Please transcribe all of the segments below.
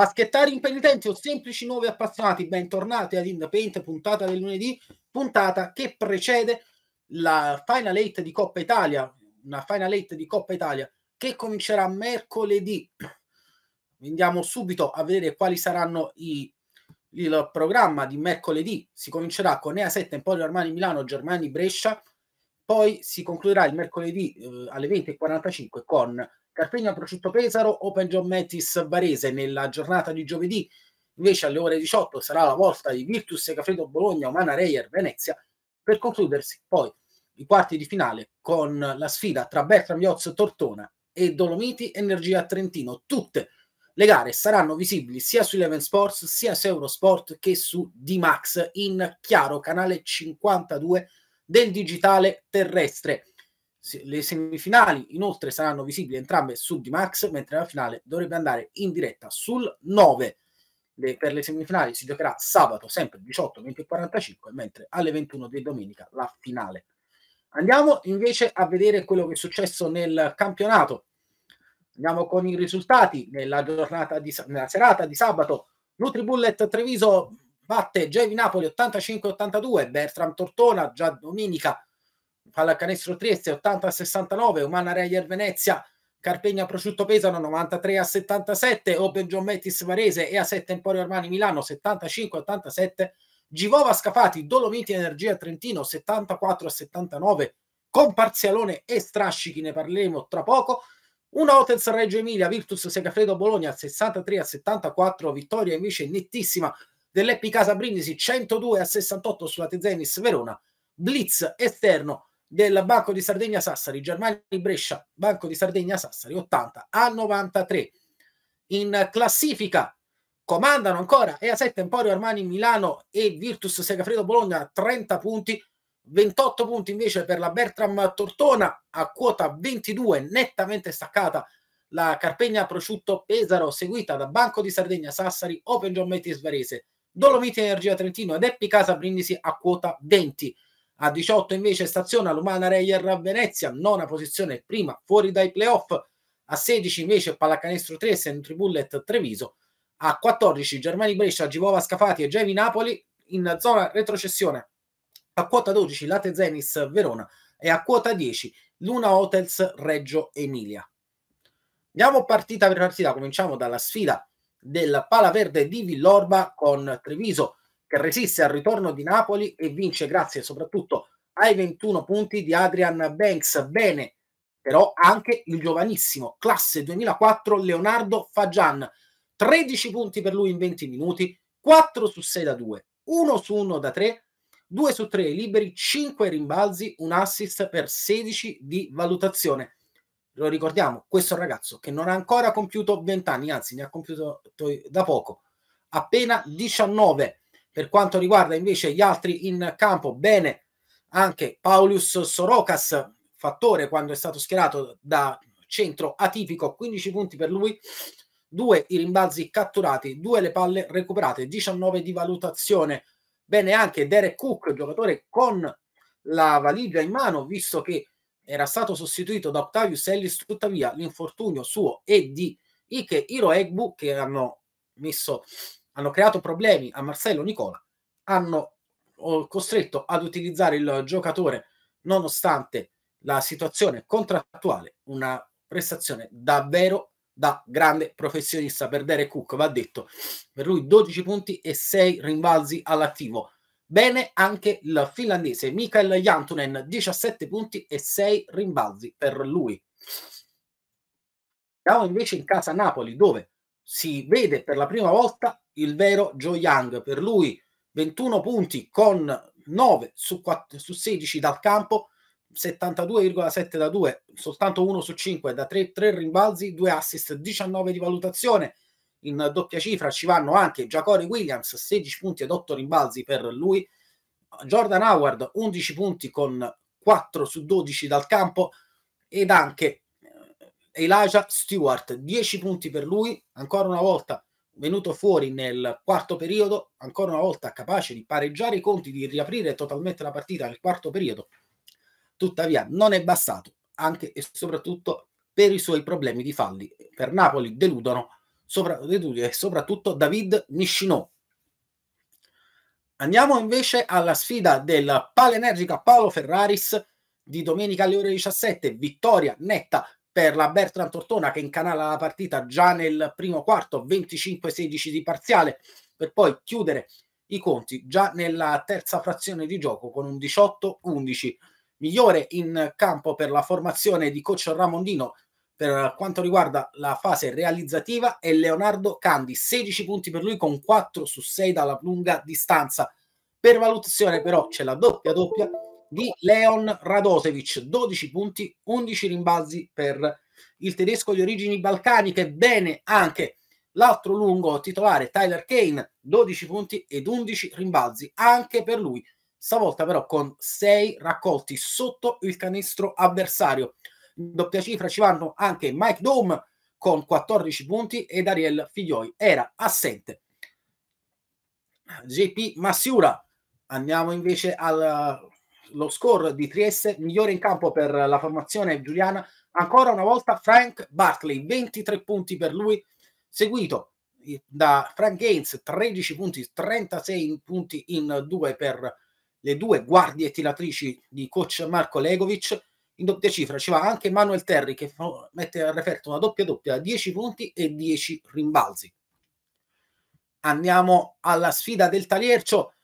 Baschettari impenitenti o semplici nuovi appassionati, bentornati ad In The Paint, puntata del lunedì, puntata che precede la Final 8 di Coppa Italia, una Final 8 di Coppa Italia che comincerà mercoledì. Andiamo subito a vedere quali saranno i, il programma di mercoledì. Si comincerà con Nea 7 Emporio Armani Milano, Germani Brescia, poi si concluderà il mercoledì eh, alle 20.45 con Carpegna Prosciutto Pesaro, Open John Metis Varese nella giornata di giovedì. Invece alle ore 18 sarà la volta di Virtus e Bologna, Umana Reyer Venezia, per concludersi poi i quarti di finale con la sfida tra Bertram Iozzo Tortona e Dolomiti Energia Trentino. Tutte le gare saranno visibili sia su Eleven Sports, sia su Eurosport che su D-Max in chiaro canale 52 del digitale terrestre. Le semifinali inoltre saranno visibili entrambe su d mentre la finale dovrebbe andare in diretta sul 9. Le, per le semifinali si giocherà sabato sempre 18, 20 e 45, mentre alle 21 di domenica la finale. Andiamo invece a vedere quello che è successo nel campionato. Andiamo con i risultati nella, di, nella serata di sabato. Nutribullet Treviso batte Gevi Napoli 85-82, Bertram Tortona già domenica Pallacanestro Trieste 80 a 69, Umana Reyer Venezia, Carpegna Prosciutto Pesano 93 a 77, Open John Mettis Varese e A7 Emporio Armani Milano 75 a 87, Givova Scafati Dolomiti Energia Trentino 74 a 79, con Parzialone e Strascichi ne parleremo tra poco. Una Hotels Reggio Emilia, Virtus Segafredo Bologna 63 a 74, vittoria invece nettissima dell'Epicasa Brindisi 102 a 68 sulla Tezenis Verona, blitz esterno del Banco di Sardegna Sassari, Germani Brescia, Banco di Sardegna Sassari 80 a 93. In classifica comandano ancora EA7 Emporio Armani Milano e Virtus Segafredo Bologna 30 punti, 28 punti invece per la Bertram Tortona a quota 22, nettamente staccata la Carpegna Prosciutto Pesaro seguita da Banco di Sardegna Sassari, Open John Metis Varese, Dolomiti Energia Trentino ed Eppi Casa Brindisi a quota 20. A 18 invece staziona l'Umana Reyer a Venezia, nona posizione, prima fuori dai playoff. A 16 invece Pallacanestro 3, Sentry Bullet Treviso. A 14 Germani Brescia, Givova Scafati e Gevi Napoli in zona retrocessione. A quota 12 Late Zenis Verona e a quota 10 Luna Hotels Reggio Emilia. Andiamo partita per partita, cominciamo dalla sfida del Palaverde di Villorba con Treviso che resiste al ritorno di Napoli e vince grazie soprattutto ai 21 punti di Adrian Banks. Bene, però anche il giovanissimo classe 2004 Leonardo Fagian. 13 punti per lui in 20 minuti, 4 su 6 da 2, 1 su 1 da 3, 2 su 3 liberi, 5 rimbalzi, un assist per 16 di valutazione. Lo ricordiamo, questo ragazzo che non ha ancora compiuto 20 anni, anzi ne ha compiuto da poco, appena 19 per quanto riguarda invece gli altri in campo, bene anche Paulius Sorocas, fattore quando è stato schierato da centro atipico, 15 punti per lui, 2 i rimbalzi catturati, 2 le palle recuperate, 19 di valutazione. Bene anche Derek Cook, giocatore con la valigia in mano, visto che era stato sostituito da Octavius Ellis, tuttavia l'infortunio suo e di Ike Hiroegbu, che hanno messo hanno creato problemi a Marcello Nicola, hanno costretto ad utilizzare il giocatore nonostante la situazione contrattuale, una prestazione davvero da grande professionista per Derek Cook, va detto, per lui 12 punti e 6 rimbalzi all'attivo. Bene anche il finlandese Mikael Jantunen, 17 punti e 6 rimbalzi per lui. Andiamo invece in casa Napoli, dove si vede per la prima volta il vero Joe Young. Per lui 21 punti con 9 su, 4, su 16 dal campo, 72,7 da 2, soltanto 1 su 5 da 3, 3 rimbalzi, 2 assist, 19 di valutazione. In doppia cifra ci vanno anche Jacory Williams, 16 punti ed 8 rimbalzi per lui. Jordan Howard, 11 punti con 4 su 12 dal campo ed anche eh, Elijah Stewart, 10 punti per lui, ancora una volta venuto fuori nel quarto periodo, ancora una volta capace di pareggiare i conti, di riaprire totalmente la partita nel quarto periodo. Tuttavia non è bastato, anche e soprattutto per i suoi problemi di falli. Per Napoli deludono sopra, delude soprattutto David Nishino. Andiamo invece alla sfida del palenergica Paolo Ferraris di domenica alle ore 17, vittoria netta per la Bertrand Tortona che incanala la partita già nel primo quarto, 25-16 di parziale, per poi chiudere i conti già nella terza frazione di gioco con un 18-11. Migliore in campo per la formazione di coach Ramondino per quanto riguarda la fase realizzativa è Leonardo Candi, 16 punti per lui con 4 su 6 dalla lunga distanza. Per valutazione però c'è la doppia doppia di Leon Radosevic, 12 punti, 11 rimbalzi per il tedesco di origini balcaniche, bene anche l'altro lungo titolare Tyler Kane, 12 punti ed 11 rimbalzi anche per lui, stavolta però con 6 raccolti sotto il canestro avversario. In doppia cifra ci vanno anche Mike Dome con 14 punti ed Ariel Figlioi era assente. Ah, JP Massiura, andiamo invece al lo score di Trieste, migliore in campo per la formazione giuliana, ancora una volta Frank Bartley, 23 punti per lui, seguito da Frank Gaines, 13 punti, 36 punti in due per le due guardie tiratrici di coach Marco Legovic. In doppia cifra ci va anche Manuel Terry che mette al referto una doppia doppia, 10 punti e 10 rimbalzi. Andiamo alla sfida del Taliercio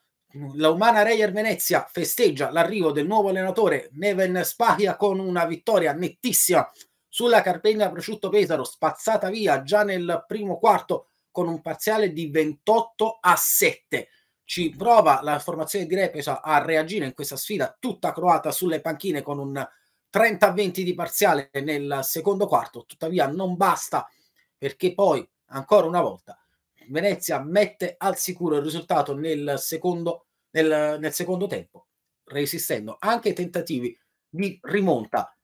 la umana Reyer Venezia festeggia l'arrivo del nuovo allenatore Neven Spahia con una vittoria nettissima sulla Carpegna Prosciutto Pesaro, spazzata via già nel primo quarto con un parziale di 28 a 7. Ci prova la formazione di Repesa a reagire in questa sfida tutta croata sulle panchine con un 30 a 20 di parziale nel secondo quarto, tuttavia non basta perché poi ancora una volta Venezia mette al sicuro il risultato nel secondo quarto nel, nel secondo tempo, resistendo anche ai tentativi di rimonta.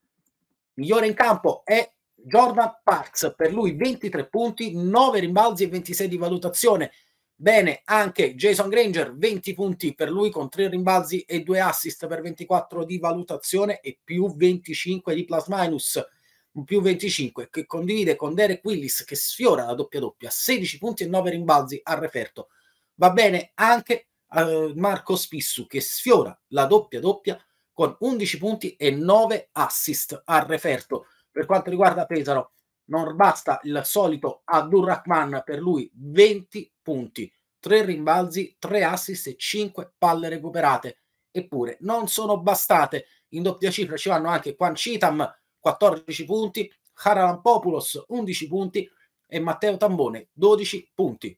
Migliore in campo è Jordan Parks, per lui 23 punti, 9 rimbalzi e 26 di valutazione. Bene anche Jason Granger, 20 punti per lui con 3 rimbalzi e 2 assist per 24 di valutazione e più 25 di plus minus, più 25 che condivide con Derek Willis che sfiora la doppia doppia, 16 punti e 9 rimbalzi al referto. Va bene anche eh, Marco Spissu che sfiora la doppia doppia con 11 punti e 9 assist al referto. Per quanto riguarda Pesaro, non basta il solito Abdurrahman, per lui 20 punti, 3 rimbalzi, 3 assist e 5 palle recuperate. Eppure non sono bastate, in doppia cifra ci vanno anche Juan Citam, 14 punti, Haralan Populos 11 punti e Matteo Tambone 12 punti.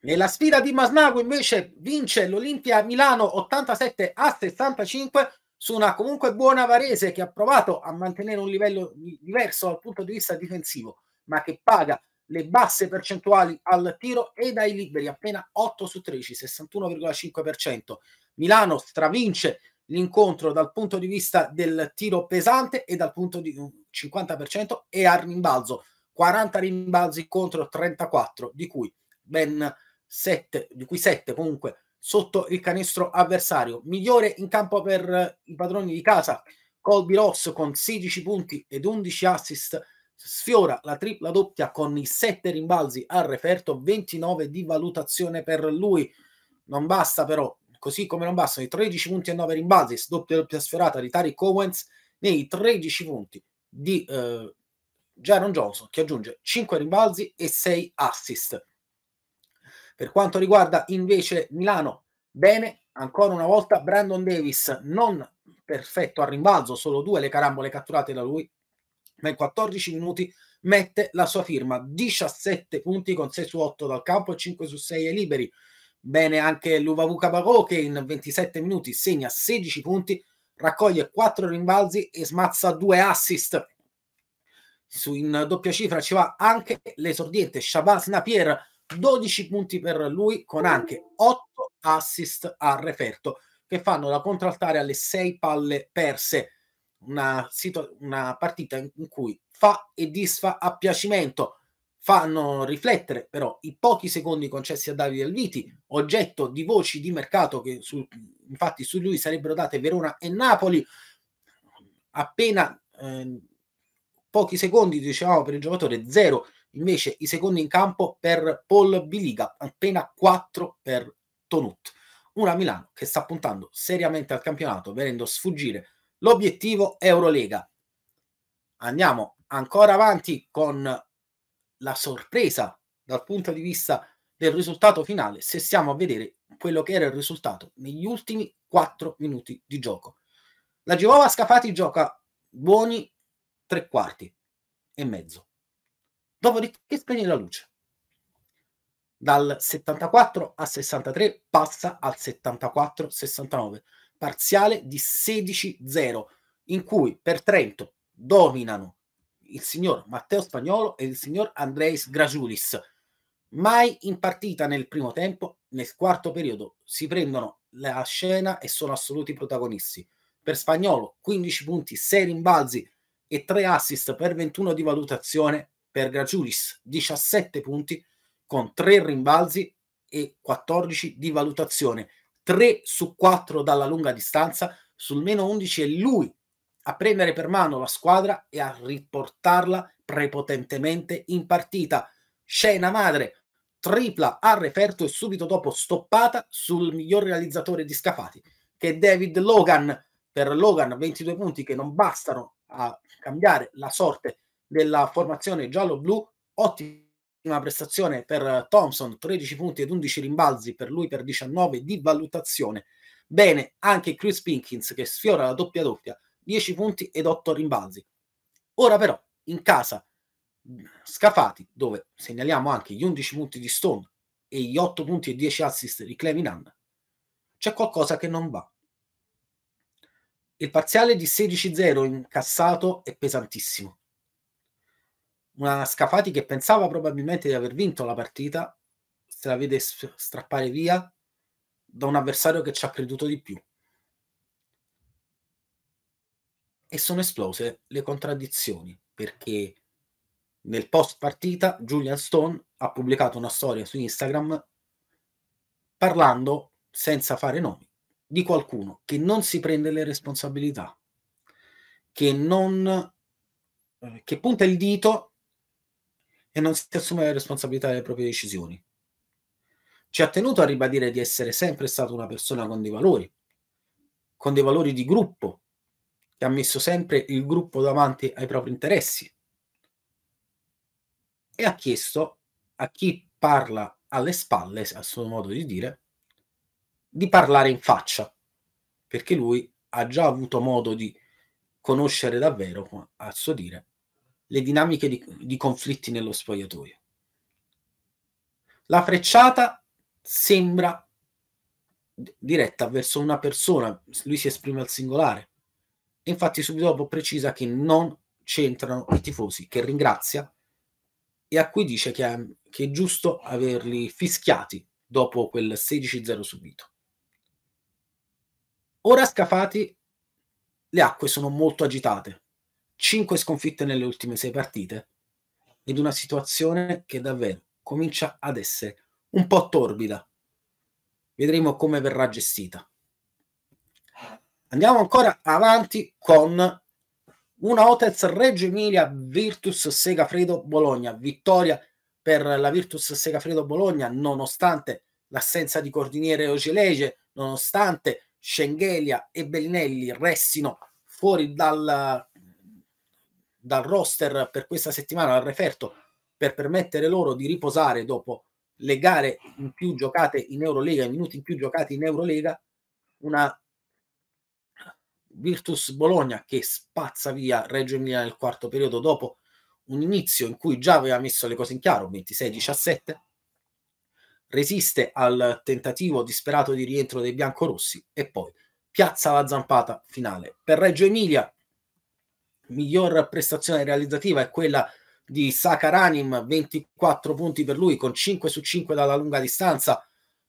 Nella sfida di Masnago invece vince l'Olimpia Milano 87 a 65 su una comunque buona Varese che ha provato a mantenere un livello diverso dal punto di vista difensivo, ma che paga le basse percentuali al tiro e dai liberi, appena 8 su 13, 61,5%. Milano stravince l'incontro dal punto di vista del tiro pesante e dal punto di 50% e al rimbalzo, 40 rimbalzi contro 34, di cui ben 7, di cui 7 comunque sotto il canestro avversario. Migliore in campo per eh, i padroni di casa, Colby Ross con 16 punti ed 11 assist, sfiora la tripla doppia con i 7 rimbalzi al referto, 29 di valutazione per lui. Non basta però, così come non bastano i 13 punti e 9 rimbalzi, doppia doppia sfiorata di Tariq Owens, nei 13 punti di eh, Jaron Johnson che aggiunge 5 rimbalzi e 6 assist. Per quanto riguarda invece Milano, bene, ancora una volta Brandon Davis non perfetto al rimbalzo, solo due le carambole catturate da lui, ma in 14 minuti mette la sua firma, 17 punti con 6 su 8 dal campo e 5 su 6 ai liberi. Bene anche Luvavu Cabarò che in 27 minuti segna 16 punti, raccoglie 4 rimbalzi e smazza 2 assist. Su, in doppia cifra ci va anche l'esordiente Shabazz Napier 12 punti per lui con anche 8 assist al referto che fanno da contraltare alle 6 palle perse. Una, situ- una partita in cui fa e disfa a piacimento. Fanno riflettere però i pochi secondi concessi a Davide Alviti, oggetto di voci di mercato che su, infatti su lui sarebbero date Verona e Napoli. Appena eh, pochi secondi dicevamo per il giocatore, zero invece i secondi in campo per Paul Biliga, appena 4 per Tonut. Una Milano che sta puntando seriamente al campionato, venendo a sfuggire l'obiettivo Eurolega. Andiamo ancora avanti con la sorpresa dal punto di vista del risultato finale, se stiamo a vedere quello che era il risultato negli ultimi 4 minuti di gioco. La Givova Scafati gioca buoni tre quarti e mezzo dopodiché spegne la luce. Dal 74 al 63 passa al 74-69, parziale di 16-0, in cui per Trento dominano il signor Matteo Spagnolo e il signor Andreis Grasulis. Mai in partita nel primo tempo, nel quarto periodo si prendono la scena e sono assoluti protagonisti. Per Spagnolo 15 punti, 6 rimbalzi e 3 assist per 21 di valutazione per Gragiulis 17 punti con 3 rimbalzi e 14 di valutazione, 3 su 4 dalla lunga distanza, sul meno 11 è lui a prendere per mano la squadra e a riportarla prepotentemente in partita. Scena madre, tripla a referto e subito dopo stoppata sul miglior realizzatore di scafati, che è David Logan. Per Logan 22 punti che non bastano a cambiare la sorte della formazione giallo-blu, ottima prestazione per Thompson, 13 punti ed 11 rimbalzi, per lui per 19 di valutazione. Bene anche Chris Pinkins che sfiora la doppia doppia, 10 punti ed 8 rimbalzi. Ora però in casa Scafati, dove segnaliamo anche gli 11 punti di Stone e gli 8 punti e 10 assist di Clevinan, c'è qualcosa che non va. Il parziale di 16-0 incassato è pesantissimo una Scafati che pensava probabilmente di aver vinto la partita, se la vede strappare via da un avversario che ci ha creduto di più. E sono esplose le contraddizioni, perché nel post partita Julian Stone ha pubblicato una storia su Instagram parlando, senza fare nomi, di qualcuno che non si prende le responsabilità, che non eh, che punta il dito e non si assume la responsabilità delle proprie decisioni. Ci ha tenuto a ribadire di essere sempre stata una persona con dei valori, con dei valori di gruppo, che ha messo sempre il gruppo davanti ai propri interessi. E ha chiesto a chi parla alle spalle, a suo modo di dire, di parlare in faccia, perché lui ha già avuto modo di conoscere davvero, a suo dire, le dinamiche di, di conflitti nello spogliatoio. La frecciata sembra diretta verso una persona, lui si esprime al singolare. E infatti subito dopo precisa che non c'entrano i tifosi, che ringrazia e a cui dice che è, che è giusto averli fischiati dopo quel 16-0 subito. Ora scafati, le acque sono molto agitate 5 sconfitte nelle ultime 6 partite ed una situazione che davvero comincia ad essere un po' torbida. Vedremo come verrà gestita. Andiamo ancora avanti con una Otez Reggio Emilia Virtus Segafredo Bologna. Vittoria per la Virtus Segafredo Bologna nonostante l'assenza di Cordiniere Ocelege, nonostante Scenghelia e Bellinelli restino fuori dal dal roster per questa settimana, al referto, per permettere loro di riposare dopo le gare in più giocate in Eurolega, i minuti in più giocati in Eurolega, una Virtus Bologna che spazza via Reggio Emilia nel quarto periodo dopo un inizio in cui già aveva messo le cose in chiaro, 26-17, resiste al tentativo disperato di rientro dei biancorossi e poi piazza la zampata finale. Per Reggio Emilia miglior prestazione realizzativa è quella di Sakaranim, 24 punti per lui con 5 su 5 dalla lunga distanza,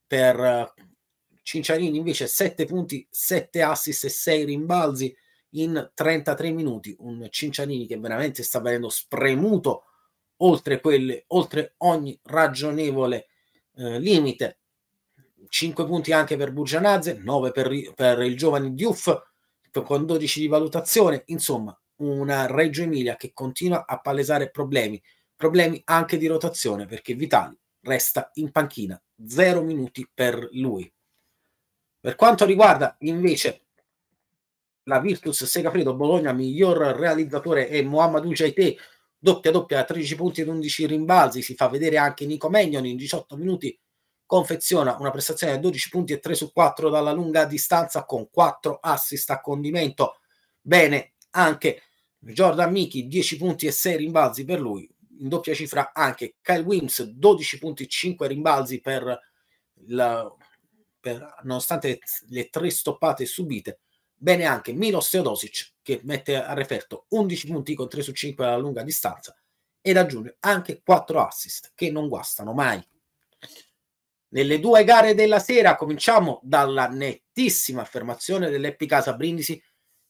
per eh, Cinciarini invece 7 punti, 7 assist e 6 rimbalzi in 33 minuti, un Cincianini che veramente sta venendo spremuto oltre, quelle, oltre ogni ragionevole eh, limite. 5 punti anche per Bugianazze, 9 per, per il giovane Diouf con 12 di valutazione, insomma una Reggio Emilia che continua a palesare problemi, problemi anche di rotazione perché Vitali resta in panchina, zero minuti per lui. Per quanto riguarda invece la Virtus Segafredo Bologna, miglior realizzatore è Mohamedou Jaite, doppia doppia 13 punti ed 11 rimbalzi, si fa vedere anche Nico Menion in 18 minuti confeziona una prestazione a 12 punti e 3 su 4 dalla lunga distanza con 4 assist a condimento. Bene anche Jordan Miki 10 punti e 6 rimbalzi per lui, in doppia cifra anche Kyle Wims 12 punti e 5 rimbalzi per, la, per, nonostante le tre stoppate subite. Bene anche Milos Teodosic che mette a referto 11 punti con 3 su 5 alla lunga distanza ed aggiunge anche 4 assist che non guastano mai. Nelle due gare della sera cominciamo dalla nettissima affermazione dell'Epicasa Brindisi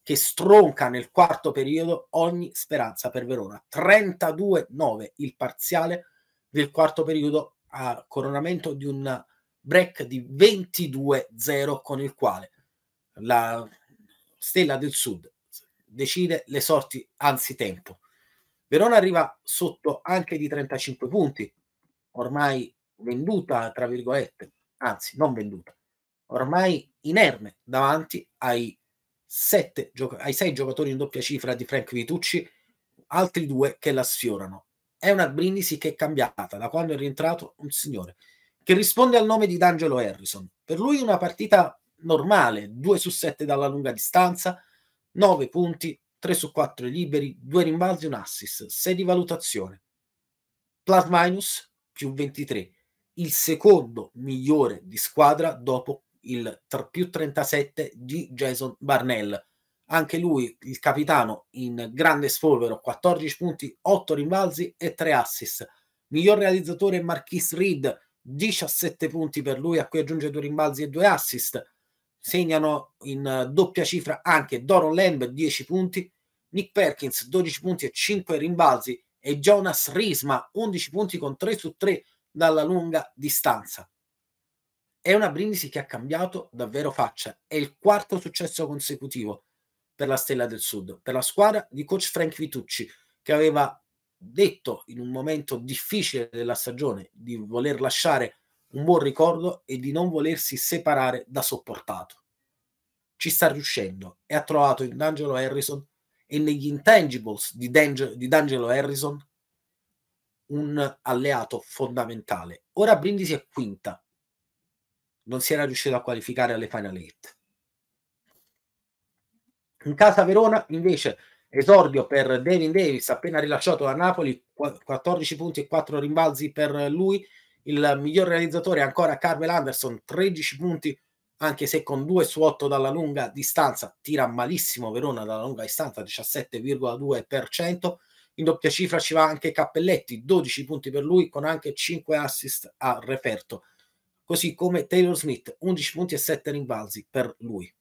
che stronca nel quarto periodo ogni speranza per Verona. 32-9 il parziale del quarto periodo a coronamento di un break di 22-0 con il quale la Stella del Sud decide le sorti anzitempo. Verona arriva sotto anche di 35 punti, ormai venduta, tra virgolette, anzi non venduta, ormai inerme davanti ai sette, ai sei giocatori in doppia cifra di Frank Vitucci, altri due che la sfiorano. È una Brindisi che è cambiata da quando è rientrato un signore che risponde al nome di D'Angelo Harrison. Per lui una partita normale, 2 su 7 dalla lunga distanza, 9 punti, 3 su 4 liberi, 2 rimbalzi, un assist, 6 di valutazione. Plus minus più 23, il secondo migliore di squadra dopo il più 37 di Jason Barnell. Anche lui, il capitano, in grande sfolvero, 14 punti, 8 rimbalzi e 3 assist. Miglior realizzatore Marquis Reed, 17 punti per lui, a cui aggiunge 2 rimbalzi e 2 assist. Segnano in eh, doppia cifra anche Doron Lamb, 10 punti, Nick Perkins, 12 punti e 5 rimbalzi, e Jonas Risma, 11 punti con 3 su 3 dalla lunga distanza. È una Brindisi che ha cambiato davvero faccia. È il quarto successo consecutivo per la Stella del Sud, per la squadra di coach Frank Vitucci, che aveva detto in un momento difficile della stagione di voler lasciare un buon ricordo e di non volersi separare da sopportato. Ci sta riuscendo e ha trovato in D'Angelo Harrison e negli intangibles di, D'Angelo, di D'Angelo Harrison un alleato fondamentale. Ora Brindisi è quinta non si era riuscito a qualificare alle Final Eight. In casa Verona invece esordio per Devin Davis appena rilasciato da Napoli 14 punti e 4 rimbalzi per lui il miglior realizzatore è ancora Carmel Anderson 13 punti anche se con 2 su 8 dalla lunga distanza tira malissimo Verona dalla lunga distanza 17,2% in doppia cifra ci va anche Cappelletti 12 punti per lui con anche 5 assist a referto così come Taylor Smith, 11 punti e 7 rimbalzi per lui.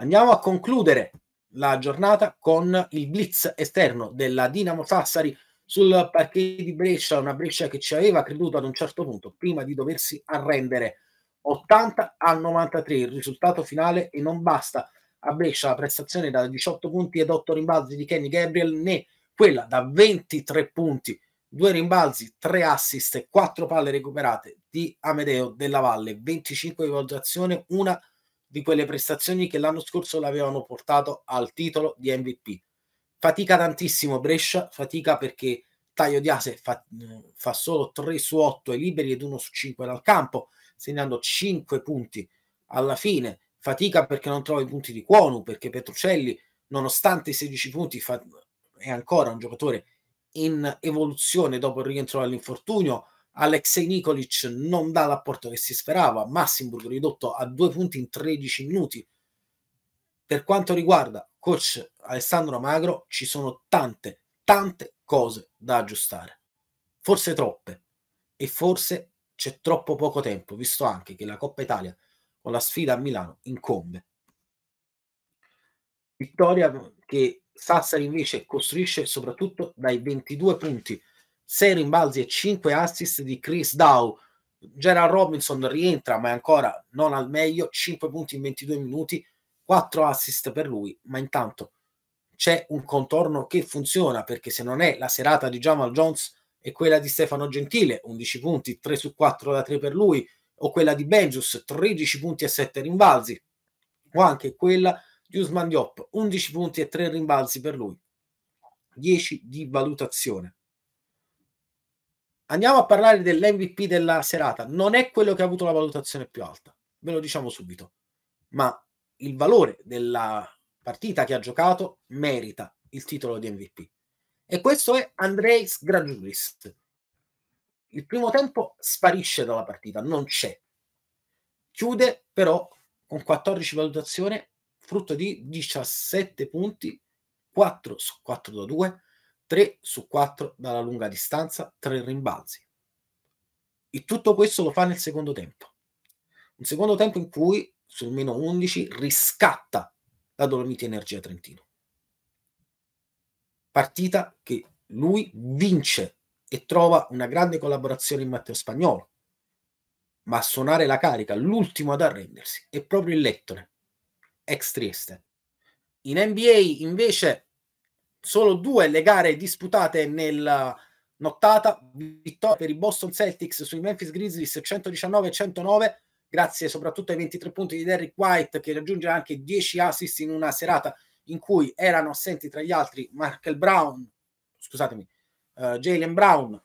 Andiamo a concludere la giornata con il blitz esterno della Dinamo Sassari sul parquet di Brescia, una Brescia che ci aveva creduto ad un certo punto prima di doversi arrendere 80 a 93 il risultato finale e non basta a Brescia la prestazione da 18 punti ed 8 rimbalzi di Kenny Gabriel né quella da 23 punti due rimbalzi, tre assist e quattro palle recuperate di Amedeo della Valle, 25 di valutazione, una di quelle prestazioni che l'anno scorso l'avevano portato al titolo di MVP. Fatica tantissimo Brescia, fatica perché Taglio Diase fa, eh, fa solo 3 su 8 ai liberi ed 1 su 5 dal campo, segnando 5 punti alla fine. Fatica perché non trova i punti di Cuonu, perché Petrucelli, nonostante i 16 punti, fa, è ancora un giocatore in evoluzione dopo il rientro dall'infortunio. Alexei Nikolic non dà l'apporto che si sperava, Massimburg ridotto a due punti in 13 minuti. Per quanto riguarda coach Alessandro Magro, ci sono tante, tante cose da aggiustare, forse troppe, e forse c'è troppo poco tempo, visto anche che la Coppa Italia con la sfida a Milano incombe. Vittoria che Sassari invece costruisce soprattutto dai 22 punti, 6 rimbalzi e 5 assist di Chris Dow. Gerald Robinson rientra, ma è ancora non al meglio, 5 punti in 22 minuti, 4 assist per lui, ma intanto c'è un contorno che funziona, perché se non è la serata di Jamal Jones è quella di Stefano Gentile, 11 punti, 3 su 4 da 3 per lui, o quella di Benjus, 13 punti e 7 rimbalzi, o anche quella di Usman Diop, 11 punti e 3 rimbalzi per lui, 10 di valutazione. Andiamo a parlare dell'MVP della serata. Non è quello che ha avuto la valutazione più alta, ve lo diciamo subito, ma il valore della partita che ha giocato merita il titolo di MVP. E questo è Andreis Gragiulis. Il primo tempo sparisce dalla partita, non c'è. Chiude però con 14 valutazione frutto di 17 punti, 4 su 4 da 2, 3 su 4 dalla lunga distanza, 3 rimbalzi. E tutto questo lo fa nel secondo tempo. Un secondo tempo in cui sul meno 11 riscatta la Dolomiti Energia Trentino. Partita che lui vince e trova una grande collaborazione in Matteo Spagnolo. Ma a suonare la carica, l'ultimo ad arrendersi, è proprio il Lettone, ex Trieste. In NBA invece solo due le gare disputate nella uh, nottata, vittoria per i Boston Celtics sui Memphis Grizzlies 119-109, grazie soprattutto ai 23 punti di Derrick White che raggiunge anche 10 assist in una serata in cui erano assenti tra gli altri Markel Brown, scusatemi, uh, Jalen Brown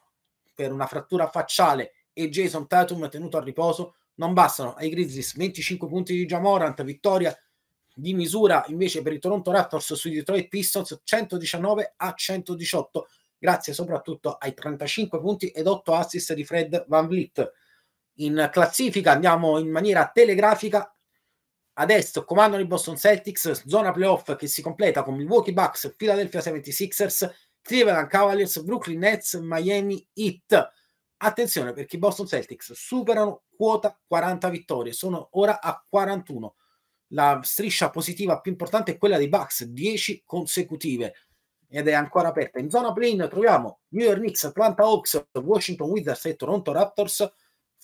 per una frattura facciale e Jason Tatum tenuto a riposo. Non bastano ai Grizzlies 25 punti di Jamorant, vittoria di misura invece per i Toronto Raptors sui Detroit Pistons 119 a 118 grazie soprattutto ai 35 punti ed 8 assist di Fred Van Vliet in classifica andiamo in maniera telegrafica a destra comandano i Boston Celtics zona playoff che si completa con Milwaukee Bucks Philadelphia 76ers Cleveland Cavaliers Brooklyn Nets Miami Heat attenzione perché i Boston Celtics superano quota 40 vittorie sono ora a 41 la striscia positiva più importante è quella dei Bucks, 10 consecutive ed è ancora aperta. In zona play troviamo New York Knicks, Atlanta Hawks, Washington Wizards e Toronto Raptors.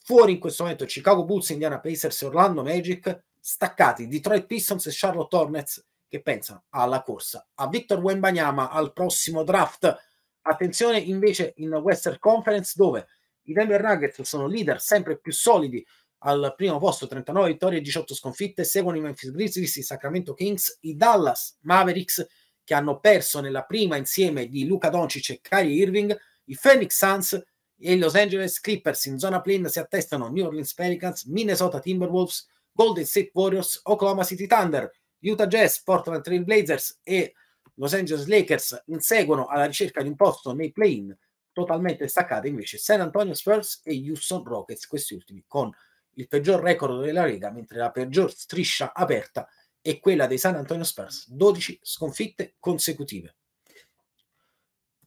Fuori in questo momento Chicago Bulls, Indiana Pacers e Orlando Magic, staccati Detroit Pistons e Charlotte Hornets che pensano alla corsa a Victor Wembanyama al prossimo draft. Attenzione invece in Western Conference dove i Denver Nuggets sono leader sempre più solidi al primo posto, 39 vittorie e 18 sconfitte, seguono i Memphis Grizzlies, i Sacramento Kings, i Dallas Mavericks che hanno perso nella prima insieme di Luca Doncic e Kyrie Irving, i Phoenix Suns e i Los Angeles Clippers in zona play si attestano New Orleans Pelicans, Minnesota Timberwolves, Golden State Warriors, Oklahoma City Thunder, Utah Jazz, Portland Trail Blazers e Los Angeles Lakers inseguono alla ricerca di un posto nei play-in, totalmente staccate invece San Antonio Spurs e Houston Rockets, questi ultimi con il peggior record della Lega, mentre la peggior striscia aperta è quella dei San Antonio Spurs, 12 sconfitte consecutive.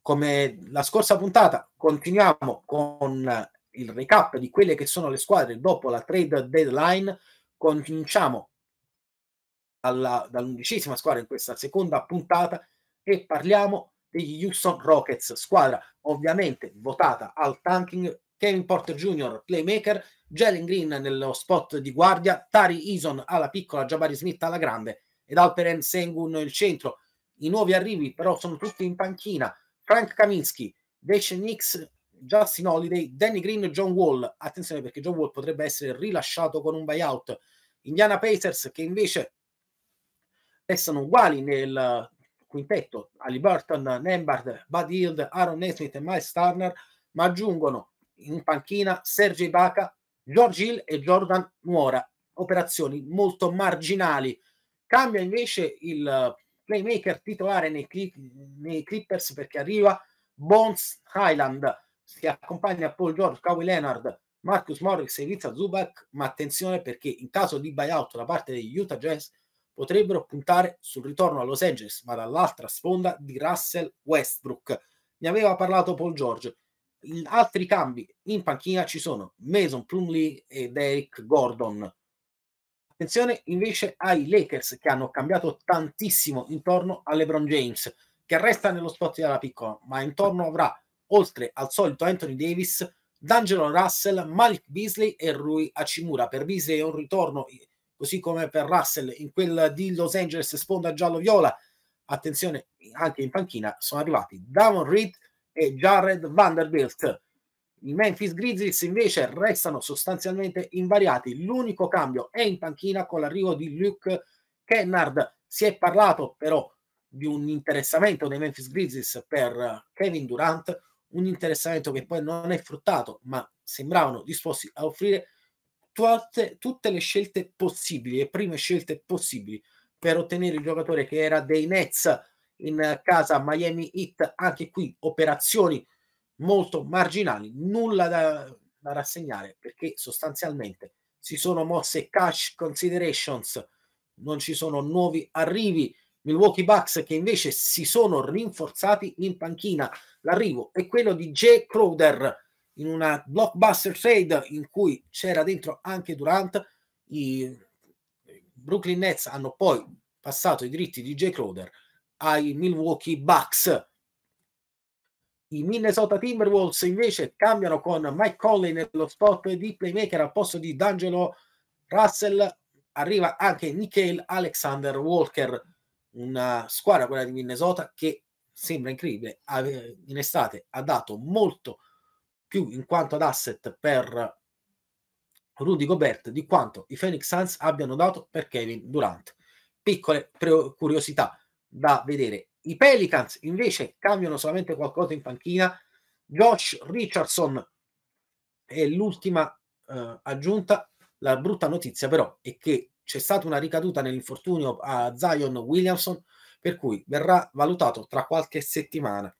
Come la scorsa puntata, continuiamo con il recap di quelle che sono le squadre dopo la trade deadline. Cominciamo alla, dall'undicesima squadra in questa seconda puntata e parliamo degli Houston Rockets, squadra ovviamente votata al tanking Kevin Porter Jr., playmaker, Jalen Green nello spot di guardia, Tari Ison alla piccola, Jabari Smith alla grande ed Alperen Sengun il centro. I nuovi arrivi però sono tutti in panchina. Frank Kaminsky, Dacian Nix, Justin Holiday, Danny Green, John Wall. Attenzione perché John Wall potrebbe essere rilasciato con un buyout. Indiana Pacers che invece restano uguali nel quintetto. Ali Burton, Nembard, Buddy Hild, Aaron Nesmith e Miles Turner, ma aggiungono in panchina Sergio Ibaka, George Hill e Jordan Nuora. Operazioni molto marginali. Cambia invece il eh, playmaker titolare nei, clip, nei Clippers perché arriva Bones Highland che accompagna Paul George, Kawhi Leonard, Marcus Morris e Ivica Zubac, ma attenzione perché in caso di buyout da parte degli Utah Jazz potrebbero puntare sul ritorno a Los Angeles, ma dall'altra sponda di Russell Westbrook. Ne aveva parlato Paul George altri cambi in panchina ci sono Mason Plumley e Derek Gordon. Attenzione invece ai Lakers che hanno cambiato tantissimo intorno a LeBron James, che resta nello spot della piccola, ma intorno avrà, oltre al solito Anthony Davis, D'Angelo Russell, Malik Beasley e Rui Acimura. Per Beasley è un ritorno, così come per Russell, in quel di Los Angeles sponda giallo-viola. Attenzione, anche in panchina sono arrivati Davon Reed, e Jared Vanderbilt. I Memphis Grizzlies invece restano sostanzialmente invariati. L'unico cambio è in panchina con l'arrivo di Luke Kennard. Si è parlato però di un interessamento dei Memphis Grizzlies per Kevin Durant, un interessamento che poi non è fruttato, ma sembravano disposti a offrire tutte, tutte le scelte possibili, le prime scelte possibili per ottenere il giocatore che era dei Nets in casa Miami Heat anche qui operazioni molto marginali nulla da, da rassegnare perché sostanzialmente si sono mosse cash considerations non ci sono nuovi arrivi Milwaukee Bucks che invece si sono rinforzati in panchina l'arrivo è quello di Jay Crowder in una blockbuster trade in cui c'era dentro anche Durant i Brooklyn Nets hanno poi passato i diritti di Jay Crowder ai Milwaukee Bucks. I Minnesota Timberwolves invece cambiano con Mike Conley nello spot di playmaker al posto di D'Angelo Russell. Arriva anche Nickel Alexander Walker, una squadra quella di Minnesota che sembra incredibile, in estate ha dato molto più in quanto ad asset per Rudy Gobert di quanto i Phoenix Suns abbiano dato per Kevin Durant. Piccole curiosità da vedere. I Pelicans invece cambiano solamente qualcosa in panchina. Josh Richardson è l'ultima eh, aggiunta. La brutta notizia però è che c'è stata una ricaduta nell'infortunio a Zion Williamson, per cui verrà valutato tra qualche settimana.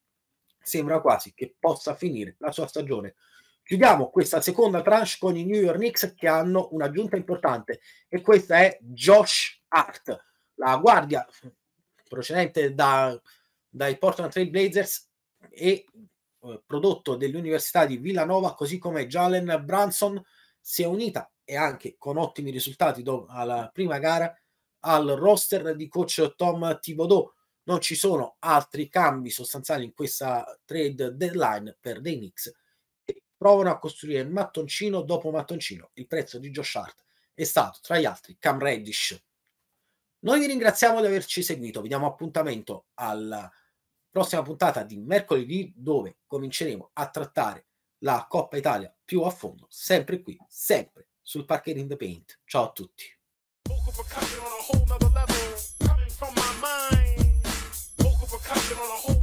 Sembra quasi che possa finire la sua stagione. Chiudiamo questa seconda tranche con i New York Knicks che hanno un'aggiunta importante e questa è Josh Hart, la guardia procedente da, dai Portland Trail Blazers e eh, prodotto dell'Università di Villanova, così come Jalen Branson si è unita e anche con ottimi risultati do- alla prima gara al roster di coach Tom Thibodeau. Non ci sono altri cambi sostanziali in questa trade deadline per dei Knicks che provano a costruire mattoncino dopo mattoncino. Il prezzo di Josh Hart è stato, tra gli altri, Cam Reddish, noi vi ringraziamo di averci seguito, vi diamo appuntamento alla prossima puntata di mercoledì dove cominceremo a trattare la Coppa Italia più a fondo, sempre qui, sempre sul Parker in the Paint. Ciao a tutti. on a whole